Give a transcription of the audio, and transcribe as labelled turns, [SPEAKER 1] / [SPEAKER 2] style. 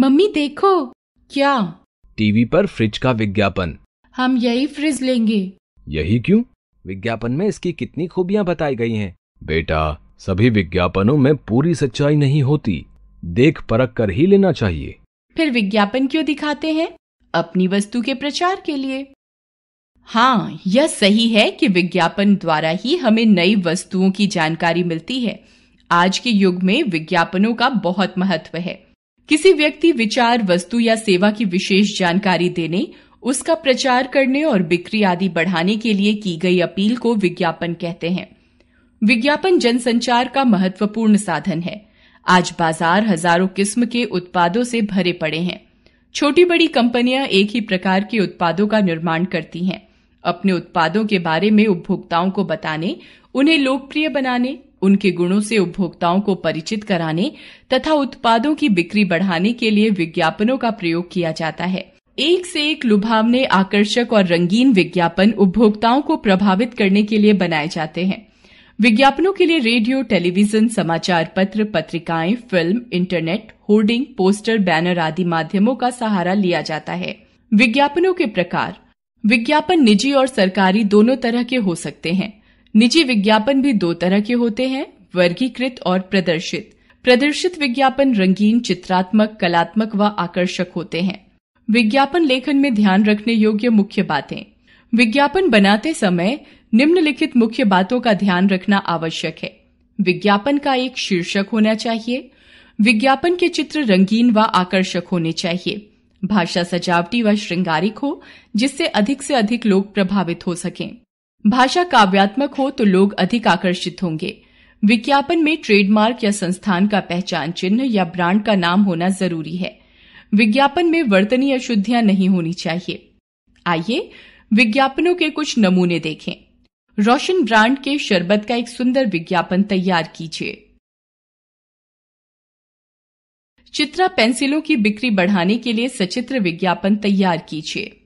[SPEAKER 1] mummy देखो क्या
[SPEAKER 2] TV पर फ्रिज का विज्ञापन
[SPEAKER 1] हम यही फ्रिज लेंगे
[SPEAKER 2] यही क्यों विज्ञापन में इसकी कितनी खूबियां बताई गई हैं बेटा सभी विज्ञापनों में पूरी सच्चाई नहीं होती देख परख कर ही लेना चाहिए
[SPEAKER 1] फिर विज्ञापन क्यों दिखाते हैं अपनी वस्तु के प्रचार के लिए हाँ यह सही है कि विज्ञापन द्वारा ही हमें नई वस्तुओं की जानकारी मिलती है आज के युग में विज्ञापनों का बहुत महत्व है किसी व्यक्ति विचार वस्तु या सेवा की विशेष जानकारी देने उसका प्रचार करने और बिक्री आदि बढ़ाने के लिए की गई अपील को विज्ञापन कहते हैं विज्ञापन जनसंचार का महत्वपूर्ण साधन है आज बाजार हजारों किस्म के उत्पादों से भरे पड़े हैं छोटी बड़ी कंपनियां एक ही प्रकार के उत्पादों का निर्माण करती हैं अपने उत्पादों के बारे में उपभोक्ताओं को बताने उन्हें लोकप्रिय बनाने उनके गुणों से उपभोक्ताओं को परिचित कराने तथा उत्पादों की बिक्री बढ़ाने के लिए विज्ञापनों का प्रयोग किया जाता है एक से एक लुभावने आकर्षक और रंगीन विज्ञापन उपभोक्ताओं को प्रभावित करने के लिए बनाए जाते हैं विज्ञापनों के लिए रेडियो टेलीविजन समाचार पत्र पत्रिकाएं film internet hoarding poster banner आदि माध्यमों का सहारा लिया जाता है विज्ञापनों के प्रकार विज्ञापन निजी और सरकारी दोनों तरह के हो सकते हैं निजी विज्ञापन भी दो तरह के होते हैं वर्गीकृत और प्रदर्शित प्रदर्शित विज्ञापन रंगीन चित्रात्मक कलात्मक व आकर्षक होते हैं विज्ञापन लेखन में ध्यान रखने योग्य मुख्य बातें विज्ञापन बनाते समय निम्नलिखित मुख्य बातों का ध्यान रखना आवश्यक है विज्ञापन का एक शीर्षक होना चाहिए विज्ञापन के चित्र रंगीन व आकर्षक होने चाहिए भाषा सजावटी व श्रृंगारिक हो जिससे अधिक से अधिक लोग प्रभावित हो सकें भाषा काव्यात्मक हो तो लोग अधिक आकर्षित होंगे विज्ञापन में ट्रेडमार्क या संस्थान का पहचान चिन्ह या ब्रांड का नाम होना जरूरी है विज्ञापन में वर्तनीय अशुद्धियां नहीं होनी चाहिए आइए विज्ञापनों के कुछ नमूने देखें रोशन ब्रांड के शरबत का एक सुंदर विज्ञापन तैयार कीजिए चित्रा पेंसिलों की बिक्री बढ़ाने के लिए सचित्र विज्ञापन तैयार कीजिए